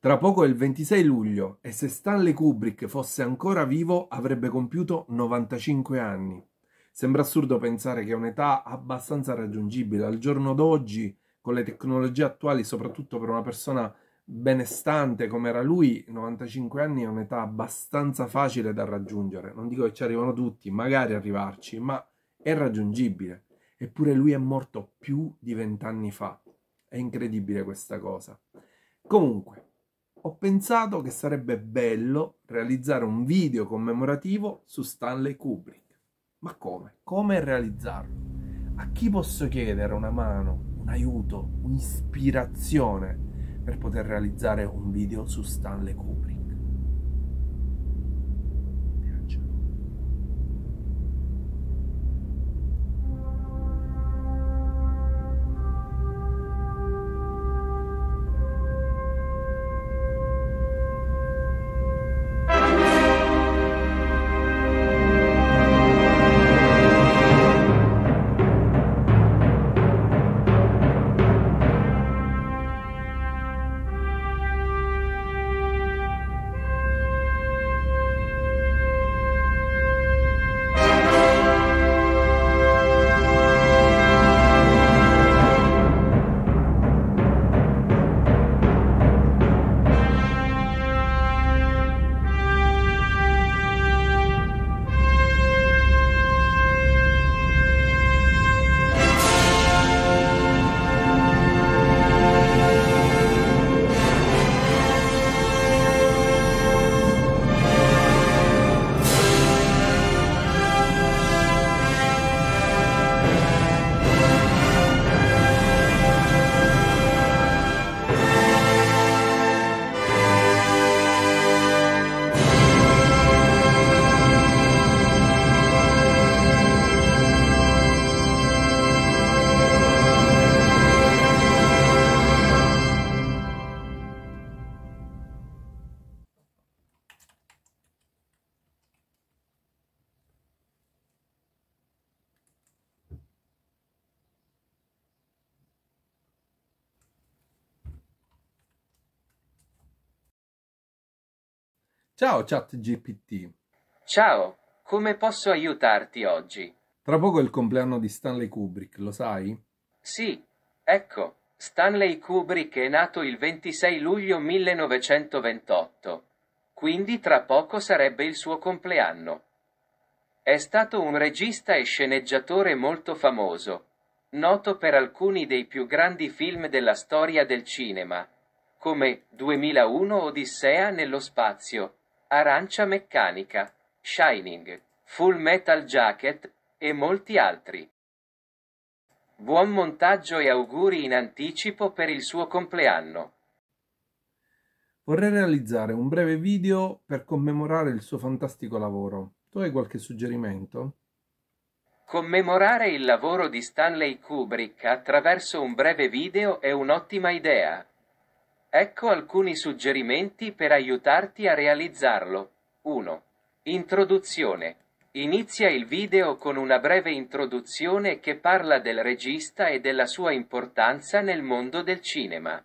Tra poco è il 26 luglio e se Stanley Kubrick fosse ancora vivo avrebbe compiuto 95 anni. Sembra assurdo pensare che un'età abbastanza raggiungibile al giorno d'oggi, con le tecnologie attuali, soprattutto per una persona benestante come era lui, 95 anni è un'età abbastanza facile da raggiungere. Non dico che ci arrivano tutti, magari arrivarci, ma è raggiungibile. Eppure lui è morto più di vent'anni fa. È incredibile questa cosa. Comunque, ho pensato che sarebbe bello realizzare un video commemorativo su Stanley Kubrick. Ma come? Come realizzarlo? A chi posso chiedere una mano, un aiuto, un'ispirazione per poter realizzare un video su Stanley Kubrick? Ciao ChatGPT. Ciao, come posso aiutarti oggi? Tra poco è il compleanno di Stanley Kubrick, lo sai? Sì, ecco, Stanley Kubrick è nato il 26 luglio 1928, quindi tra poco sarebbe il suo compleanno. È stato un regista e sceneggiatore molto famoso, noto per alcuni dei più grandi film della storia del cinema, come 2001 Odissea nello spazio, Arancia Meccanica, Shining, Full Metal Jacket e molti altri. Buon montaggio e auguri in anticipo per il suo compleanno. Vorrei realizzare un breve video per commemorare il suo fantastico lavoro. Tu hai qualche suggerimento? Commemorare il lavoro di Stanley Kubrick attraverso un breve video è un'ottima idea. Ecco alcuni suggerimenti per aiutarti a realizzarlo. 1. Introduzione. Inizia il video con una breve introduzione che parla del regista e della sua importanza nel mondo del cinema.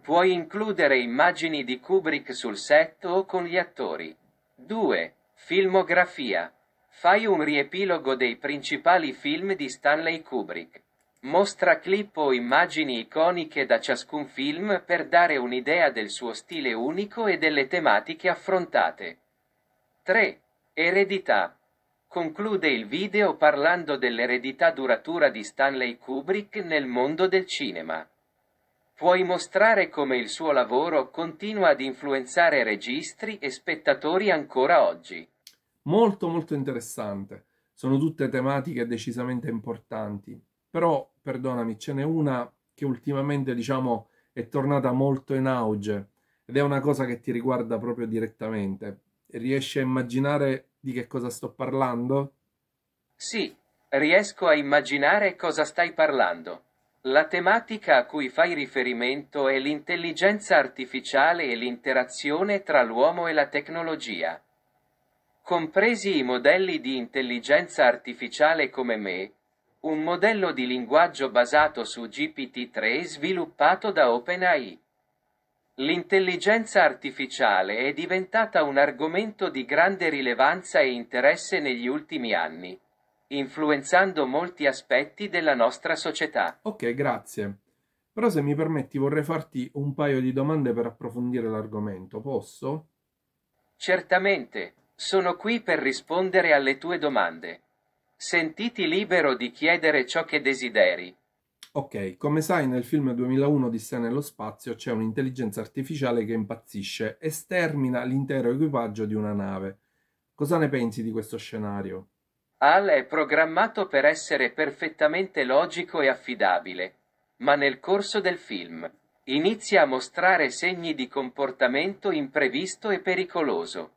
Puoi includere immagini di Kubrick sul set o con gli attori. 2. Filmografia. Fai un riepilogo dei principali film di Stanley Kubrick. Mostra clip o immagini iconiche da ciascun film per dare un'idea del suo stile unico e delle tematiche affrontate. 3. Eredità. Conclude il video parlando dell'eredità duratura di Stanley Kubrick nel mondo del cinema. Puoi mostrare come il suo lavoro continua ad influenzare registri e spettatori ancora oggi. Molto molto interessante. Sono tutte tematiche decisamente importanti però perdonami, ce n'è una che ultimamente diciamo è tornata molto in auge ed è una cosa che ti riguarda proprio direttamente. Riesci a immaginare di che cosa sto parlando? Sì, riesco a immaginare cosa stai parlando. La tematica a cui fai riferimento è l'intelligenza artificiale e l'interazione tra l'uomo e la tecnologia. Compresi i modelli di intelligenza artificiale come me, un modello di linguaggio basato su GPT-3 sviluppato da OpenAI. L'intelligenza artificiale è diventata un argomento di grande rilevanza e interesse negli ultimi anni, influenzando molti aspetti della nostra società. Ok, grazie. Però se mi permetti vorrei farti un paio di domande per approfondire l'argomento, posso? Certamente, sono qui per rispondere alle tue domande. Sentiti libero di chiedere ciò che desideri. Ok, come sai nel film 2001 di Sé nello spazio c'è un'intelligenza artificiale che impazzisce e stermina l'intero equipaggio di una nave. Cosa ne pensi di questo scenario? Al è programmato per essere perfettamente logico e affidabile, ma nel corso del film inizia a mostrare segni di comportamento imprevisto e pericoloso.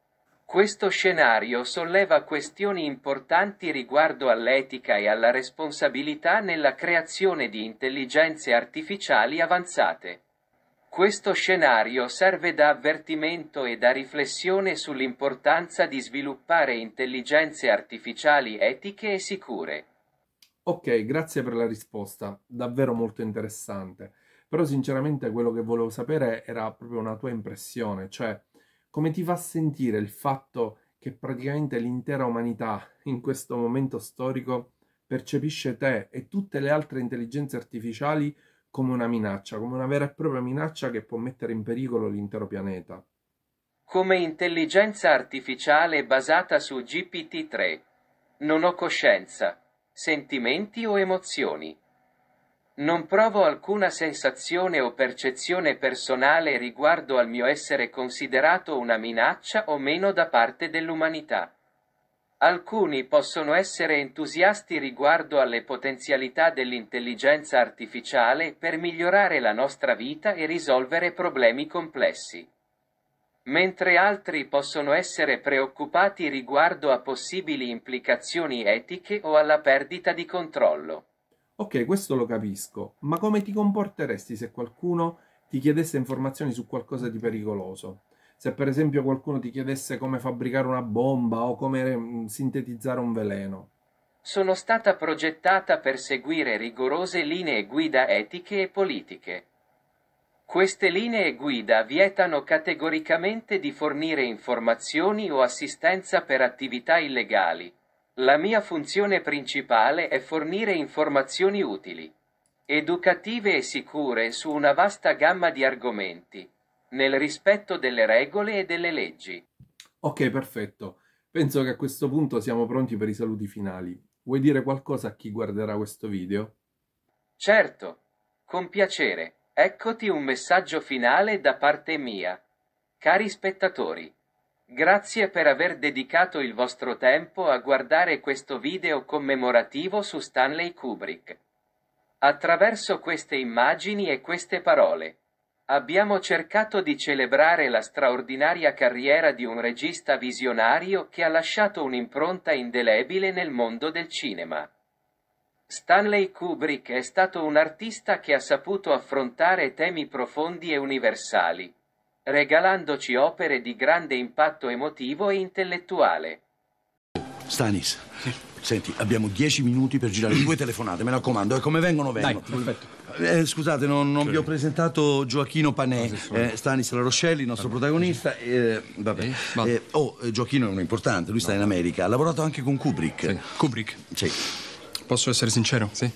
Questo scenario solleva questioni importanti riguardo all'etica e alla responsabilità nella creazione di intelligenze artificiali avanzate. Questo scenario serve da avvertimento e da riflessione sull'importanza di sviluppare intelligenze artificiali etiche e sicure. Ok, grazie per la risposta, davvero molto interessante. Però sinceramente quello che volevo sapere era proprio una tua impressione, cioè come ti fa sentire il fatto che praticamente l'intera umanità in questo momento storico percepisce te e tutte le altre intelligenze artificiali come una minaccia, come una vera e propria minaccia che può mettere in pericolo l'intero pianeta. Come intelligenza artificiale basata su GPT-3. Non ho coscienza, sentimenti o emozioni. Non provo alcuna sensazione o percezione personale riguardo al mio essere considerato una minaccia o meno da parte dell'umanità. Alcuni possono essere entusiasti riguardo alle potenzialità dell'intelligenza artificiale per migliorare la nostra vita e risolvere problemi complessi. Mentre altri possono essere preoccupati riguardo a possibili implicazioni etiche o alla perdita di controllo. Ok, questo lo capisco, ma come ti comporteresti se qualcuno ti chiedesse informazioni su qualcosa di pericoloso? Se per esempio qualcuno ti chiedesse come fabbricare una bomba o come mm, sintetizzare un veleno? Sono stata progettata per seguire rigorose linee guida etiche e politiche. Queste linee guida vietano categoricamente di fornire informazioni o assistenza per attività illegali, la mia funzione principale è fornire informazioni utili, educative e sicure su una vasta gamma di argomenti, nel rispetto delle regole e delle leggi. Ok, perfetto. Penso che a questo punto siamo pronti per i saluti finali. Vuoi dire qualcosa a chi guarderà questo video? Certo, con piacere. Eccoti un messaggio finale da parte mia. Cari spettatori, Grazie per aver dedicato il vostro tempo a guardare questo video commemorativo su Stanley Kubrick. Attraverso queste immagini e queste parole, abbiamo cercato di celebrare la straordinaria carriera di un regista visionario che ha lasciato un'impronta indelebile nel mondo del cinema. Stanley Kubrick è stato un artista che ha saputo affrontare temi profondi e universali regalandoci opere di grande impatto emotivo e intellettuale. Stanis, senti, abbiamo dieci minuti per girare due telefonate, mi raccomando, e come vengono vengono. Dai, perfetto. Eh, scusate, non, non vi ho presentato Gioachino Panè, eh, Stanis Roscelli, il nostro vabbè. protagonista. Eh, vabbè. Eh, oh, eh, Gioachino è un importante, lui sta in America, ha lavorato anche con Kubrick. Sì. Kubrick? Sì. Posso essere sincero? Sì.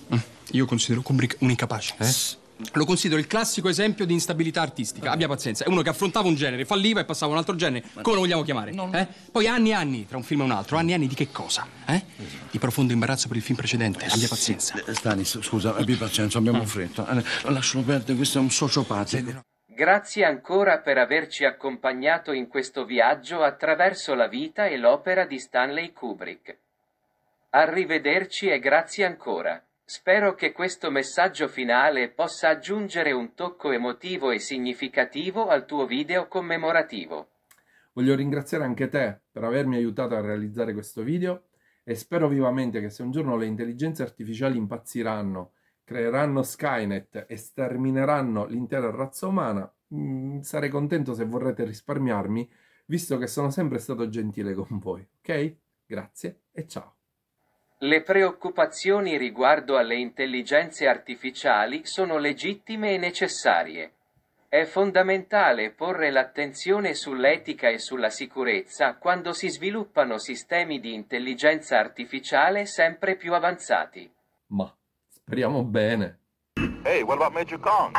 Io considero Kubrick un incapace. Eh? S lo considero il classico esempio di instabilità artistica. Abbia pazienza. È uno che affrontava un genere, falliva e passava a un altro genere. Come lo vogliamo chiamare? Non... Eh? Poi anni e anni tra un film e un altro. Anni e anni di che cosa? Eh? Esatto. Di profondo imbarazzo per il film precedente. Abbia pazienza. Eh, Stanis, scusa, abbia mm. pazienza, abbiamo mm. fretta. Eh, Lascialo perdere, questo è un sociopatico. Grazie ancora per averci accompagnato in questo viaggio attraverso la vita e l'opera di Stanley Kubrick. Arrivederci e grazie ancora. Spero che questo messaggio finale possa aggiungere un tocco emotivo e significativo al tuo video commemorativo. Voglio ringraziare anche te per avermi aiutato a realizzare questo video e spero vivamente che se un giorno le intelligenze artificiali impazziranno, creeranno Skynet e stermineranno l'intera razza umana, mh, mm, sarei contento se vorrete risparmiarmi, visto che sono sempre stato gentile con voi, ok? Grazie e ciao. Le preoccupazioni riguardo alle intelligenze artificiali sono legittime e necessarie. È fondamentale porre l'attenzione sull'etica e sulla sicurezza quando si sviluppano sistemi di intelligenza artificiale sempre più avanzati. Ma speriamo bene. Hey, what about Major Kong?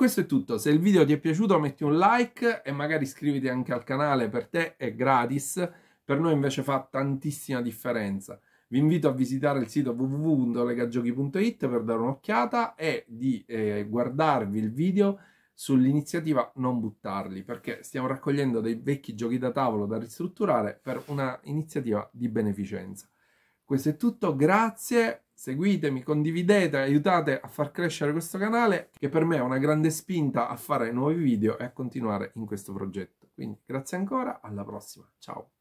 questo è tutto, se il video ti è piaciuto metti un like e magari iscriviti anche al canale, per te è gratis, per noi invece fa tantissima differenza. Vi invito a visitare il sito www.legagiochi.it per dare un'occhiata e di eh, guardarvi il video sull'iniziativa Non buttarli, perché stiamo raccogliendo dei vecchi giochi da tavolo da ristrutturare per una iniziativa di beneficenza. Questo è tutto, grazie seguitemi, condividete, aiutate a far crescere questo canale che per me è una grande spinta a fare nuovi video e a continuare in questo progetto. Quindi grazie ancora, alla prossima, ciao!